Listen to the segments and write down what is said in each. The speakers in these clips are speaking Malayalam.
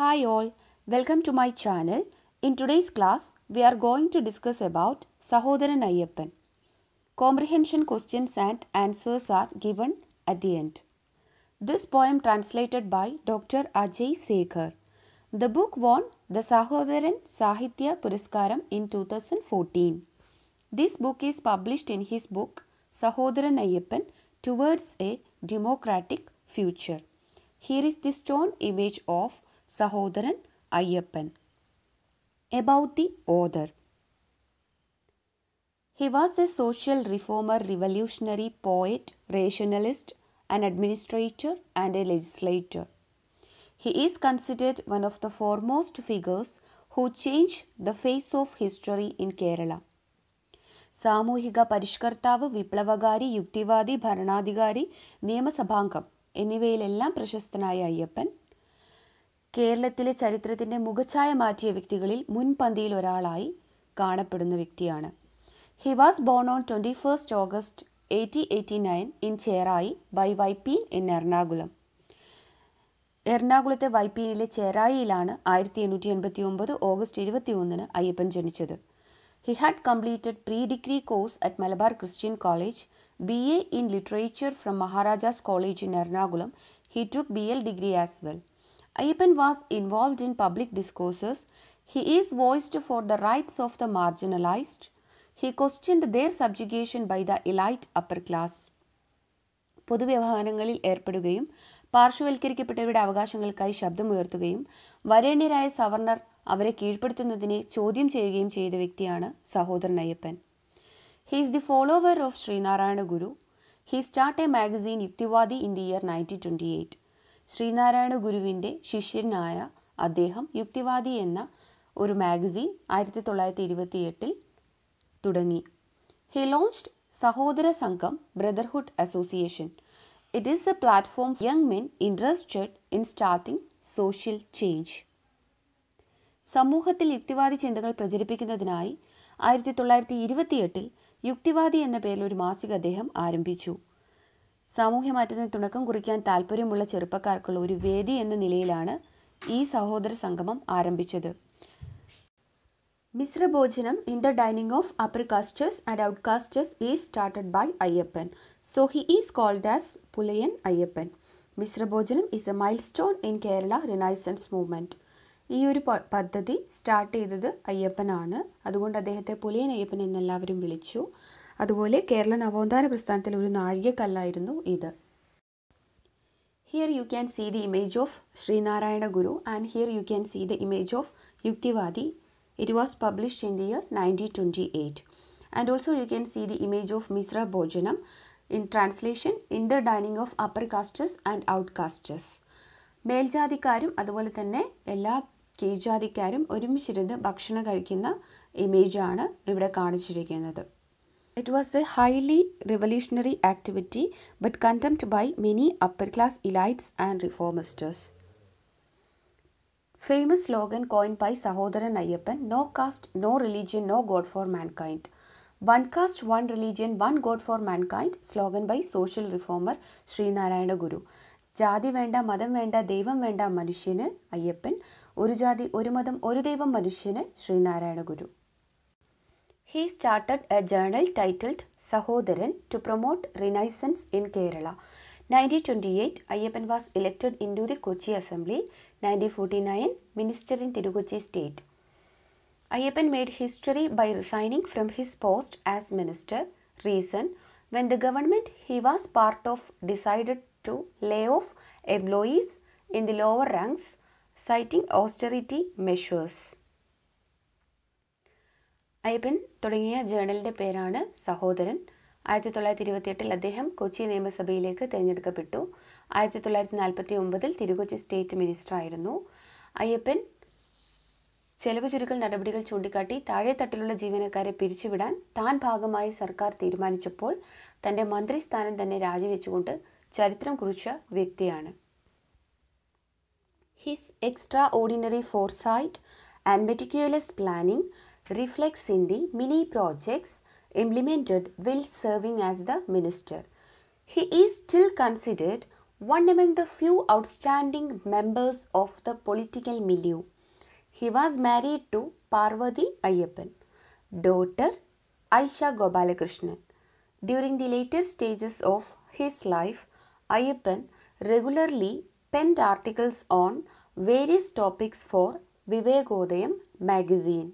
Hi all, welcome to my channel. In today's class, we are going to discuss about Sahodaran Ayyappan. Comprehension questions and answers are given at the end. This poem translated by Dr. Ajay Sekhar. The book won the Sahodaran Sahitya Puraskaram in 2014. This book is published in his book Sahodaran Ayyappan Towards a Democratic Future. Here is the stone image of Sahodaran Ayyappan About the author He was a social reformer, revolutionary, poet, rationalist, an administrator, and a legislator. He is considered one of the foremost figures who changed the face of history in Kerala. സാമൂഹിക പരിഷ്കർത്താവ് വിപ്ലവകാരി യുക്തിവാദി ഭരണാധികാരി നിയമസഭാംഗം എന്നിവയിലെല്ലാം പ്രശസ്തനായ അയ്യപ്പൻ കേരളത്തിലെ ചരിത്രത്തിൻ്റെ മുഖഛായ മാറ്റിയ വ്യക്തികളിൽ മുൻപന്തിയിൽ ഒരാളായി കാണപ്പെടുന്ന വ്യക്തിയാണ് he was born on twenty first August eighty eighty nine in Cherai by Vypeen in Ernakulam എറണാകുളത്തെ വൈപ്പീനിലെ ചേറായിയിലാണ് ആയിരത്തി എണ്ണൂറ്റി എൺപത്തി ഒമ്പത് ഓഗസ്റ്റ് ഇരുപത്തി ഒന്നിന് അയ്യപ്പൻ ജനിച്ചത് he had completed pre degree course at Malabar Christian college B A in literature from Maharajas college in Ernakulam he took B L degree as well Ayyappan was involved in public discourses he is voiced for the rights of the marginalised he questioned their subjugation by the elite upper class പൊതുവ്യവഹാരങ്ങളിൽ ഏർപ്പെടുകയും പാർശ്വവൽക്കരിക്കപ്പെട്ടവരുടെ അവകാശങ്ങൾക്കായി ശബ്ദമുയർത്തുകയും വരേണ്യരായ സവർണർ അവരെ കീഴ്പ്പെടുത്തുന്നതിനെ ചോദ്യം ചെയ്യുകയും ചെയ്ത വ്യക്തിയാണ് Sahodaran Ayyappan he is the follower of Sreenarayana Guru he start a magazine Yukthivadi in the year nineteen twenty eight Sreenarayana ഗുരുവിൻ്റെ ശിഷ്യനായ അദ്ദേഹം യുക്തിവാദി എന്ന ഒരു മാഗസിൻ ആയിരത്തി തൊള്ളായിരത്തി എട്ടിൽ തുടങ്ങി he launched Sahodara Sangham brotherhood association it is a platform young men interested in starting social change സമൂഹത്തിൽ യുക്തിവാദി ചിന്തകൾ പ്രചരിപ്പിക്കുന്നതിനായി ആയിരത്തി തൊള്ളായിരത്തി ഇരുപത്തിയെട്ടിൽ യുക്തിവാദി എന്ന പേരിൽ ഒരു മാസിക അദ്ദേഹം ആരംഭിച്ചു സാമൂഹ്യ മാറ്റത്തിന് തുടക്കം കുറിക്കാൻ താല്പര്യമുള്ള ചെറുപ്പക്കാർക്കുള്ള ഒരു വേദി എന്ന നിലയിലാണ് ഈ സഹോദര സംഗമം ആരംഭിച്ചത് Mishrabhojanam in the dining of upper casters and out casters is started by Ayyappan so he is called as Pulayan Ayyappan Mishrabhojanam is a milestone in Kerala renaissance movement ഈ ഒരു പദ്ധതി സ്റ്റാർട്ട് ചെയ്തത് അയ്യപ്പനാണ് അതുകൊണ്ട് അദ്ദേഹത്തെ പുലയൻ അയ്യപ്പൻ എന്നെല്ലാവരും വിളിച്ചു അതുപോലെ കേരള നവോത്ഥാന പ്രസ്ഥാനത്തിലെ ഒരു നാഴികക്കല്ലായിരുന്നു ഇത് here you can see the image of Sreenarayana Guru and here you can see the image of Yukthivadi it was published in the year nineteen twenty eight and also you can see the image of Mishrabhojanam in translation in the dining of upper casters and out casters മേൽജാതിക്കാരും അതുപോലെ തന്നെ എല്ലാ കീഴ്ജാതിക്കാരും ഒരുമിച്ചിരുന്ന് ഭക്ഷണം കഴിക്കുന്ന ഇമേജാണ് ഇവിടെ കാണിച്ചിരിക്കുന്നത് It was a highly revolutionary activity but condemned by many upper class elites and reformisters. Famous slogan coined by Sahodaran Ayyappan No caste, no religion, no God for mankind. One caste, one religion, one God for mankind slogan by social reformer Sri Narayana Guru. ജാതി വേണ്ട മതം വേണ്ട ദൈവം വേണ്ട മനുഷ്യന് അയ്യപ്പൻ ഒരു ജാതി ഒരു മതം ഒരു ദൈവം മനുഷ്യന് ശ്രീനാരായണ ഗുരു He started a journal titled Sahodaran to promote renaissance in Kerala. 1928, Ayyappan was elected into the Kochi Assembly. 1949, Minister in Tirukochi State. Ayyappan made history by resigning from his post as minister. Reason, when the government he was part of decided to lay off employees in the lower ranks, citing austerity measures. Ayyappan തുടങ്ങിയ ജേണലിൻ്റെ പേരാണ് സഹോദരൻ ആയിരത്തി തൊള്ളായിരത്തി ഇരുപത്തിയെട്ടിൽ അദ്ദേഹം കൊച്ചി നിയമസഭയിലേക്ക് തിരഞ്ഞെടുക്കപ്പെട്ടു ആയിരത്തി തൊള്ളായിരത്തി നാൽപ്പത്തി ഒമ്പതിൽ തിരുകൊച്ചി സ്റ്റേറ്റ് ആയിരുന്നു അയ്യപ്പൻ ചെലവ് ചുരുക്കൽ നടപടികൾ ചൂണ്ടിക്കാട്ടി താഴെ തട്ടിലുള്ള ജീവനക്കാരെ പിരിച്ചുവിടാൻ താൻ ഭാഗമായി സർക്കാർ തീരുമാനിച്ചപ്പോൾ തൻ്റെ മന്ത്രിസ്ഥാനം തന്നെ രാജിവെച്ചുകൊണ്ട് ചരിത്രം കുറിച്ച വ്യക്തിയാണ് his extraordinary foresight and meticulous planning reflects in the mini projects implemented while serving as the minister. He is still considered one among the few outstanding members of the political milieu. He was married to Parvati Ayyappan, daughter Aisha Gopalakrishnan. During the later stages of his life, Ayyappan regularly penned articles on various topics for Vivekodayam magazine.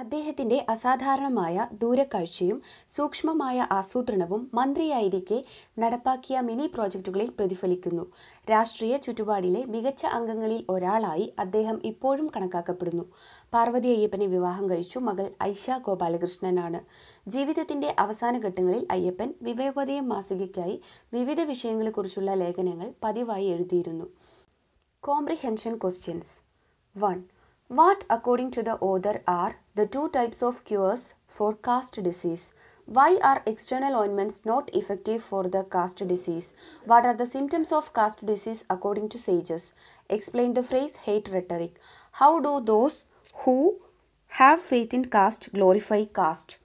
അദ്ദേഹത്തിന്റെ അസാധാരണമായ ദൂരക്കാഴ്ചയും സൂക്ഷ്മമായ ആസൂത്രണവും മന്ത്രിയായിരിക്കെ നടപ്പാക്കിയ മിനി പ്രോജക്റ്റുകളിൽ പ്രതിഫലിക്കുന്നു രാഷ്ട്രീയ ചുറ്റുപാടിലെ മികച്ച അംഗങ്ങളിൽ ഒരാളായി അദ്ദേഹം ഇപ്പോഴും കണക്കാക്കപ്പെടുന്നു പാർവതി അയ്യപ്പനെ വിവാഹം കഴിച്ചു മകൾ ഐഷ ഗോപാലകൃഷ്ണനാണ് ജീവിതത്തിന്റെ അവസാന ഘട്ടങ്ങളിൽ അയ്യപ്പൻ വിവേകോദയം മാസികയ്ക്കായി വിവിധ വിഷയങ്ങളെക്കുറിച്ചുള്ള ലേഖനങ്ങൾ പതിവായി എഴുതിയിരുന്നു comprehension questions one What, according to the author, are the two types of cures for cast disease? Why are external ointments not effective for the cast disease? What are the symptoms of cast disease according to sages? Explain the phrase hate rhetoric. How do those who have faith in caste glorify caste?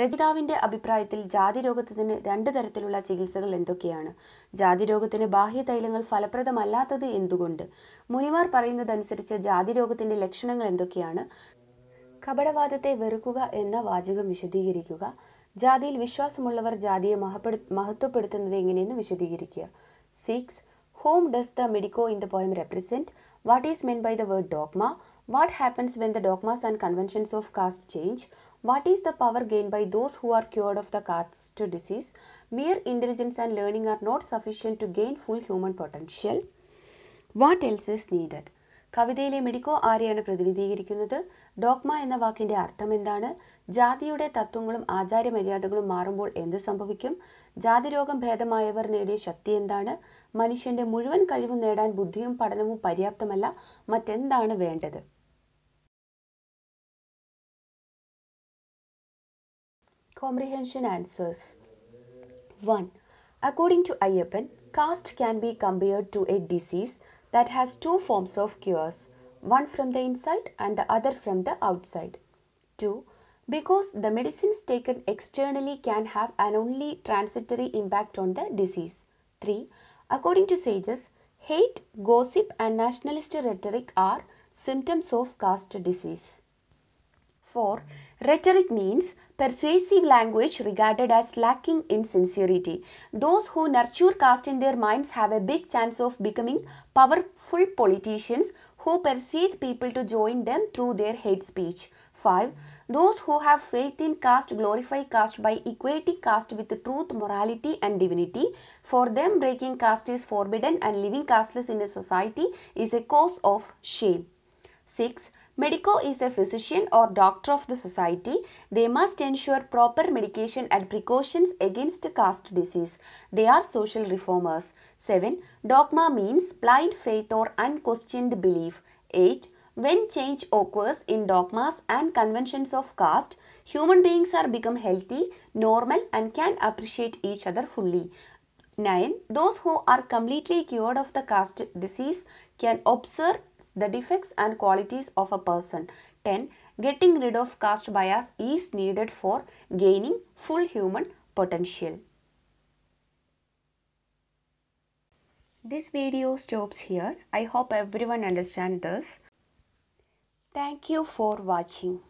രചിതാവിന്റെ അഭിപ്രായത്തിൽ രോഗത്തിന് രണ്ട് തരത്തിലുള്ള ചികിത്സകൾ എന്തൊക്കെയാണ് രോഗത്തിന് ബാഹ്യ തൈലങ്ങൾ ഫലപ്രദമല്ലാത്തത് എന്തുകൊണ്ട് മുനിമാർ പറയുന്നതനുസരിച്ച് രോഗത്തിന്റെ ലക്ഷണങ്ങൾ എന്തൊക്കെയാണ് കപടവാദത്തെ വെറുക്കുക എന്ന വാചകം വിശദീകരിക്കുക ജാതിയിൽ വിശ്വാസമുള്ളവർ ജാതിയെ മഹപ്പെടു മഹത്വപ്പെടുത്തുന്നത് എങ്ങനെയെന്ന് വിശദീകരിക്കുക six how does the medico in the poem represent What is meant by the word dogma? What happens when the dogmas and conventions of caste change? What is the power gained by those who are cured of the caste disease? Mere intelligence and learning are not sufficient to gain full human potential. What else is needed? കവിതയിലെ മെഡിക്കോ ആരെയാണ് പ്രതിനിധീകരിക്കുന്നത് ഡോക്മ എന്ന വാക്കിന്റെ അർത്ഥം എന്താണ് ജാതിയുടെ തത്വങ്ങളും ആചാരമര്യാദകളും മാറുമ്പോൾ എന്ത് സംഭവിക്കും ജാതിരോഗം ഭേദമായവർ നേടിയ ശക്തി എന്താണ് മനുഷ്യന്റെ മുഴുവൻ കഴിവും നേടാൻ ബുദ്ധിയും പഠനവും പര്യാപ്തമല്ല മറ്റെന്താണ് വേണ്ടത് comprehension answers one according to Ayyappan caste can be compared to a disease that has two forms of cures, one from the inside and the other from the outside. 2. Because the medicines taken externally can have an only transitory impact on the disease. 3. According to sages, hate, gossip and nationalist rhetoric are symptoms of caste disease. 4. Rhetoric means persuasive language regarded as lacking in sincerity. Those who nurture caste in their minds have a big chance of becoming powerful politicians who persuade people to join them through their hate speech. 5. Those who have faith in caste glorify caste by equating caste with truth, morality and divinity. For them, breaking caste is forbidden and living casteless in a society is a cause of shame. 6. Medico is a physician or doctor of the society. They must ensure proper medication and precautions against caste disease. They are social reformers. 7. Dogma means blind faith or unquestioned belief. 8. When change occurs in dogmas and conventions of caste, human beings are become healthy, normal and can appreciate each other fully. 9. Those who are completely cured of the caste disease can observe the defects and qualities of a person. 10. Getting rid of caste bias is needed for gaining full human potential. This video stops here. I hope everyone understands this. Thank you for watching.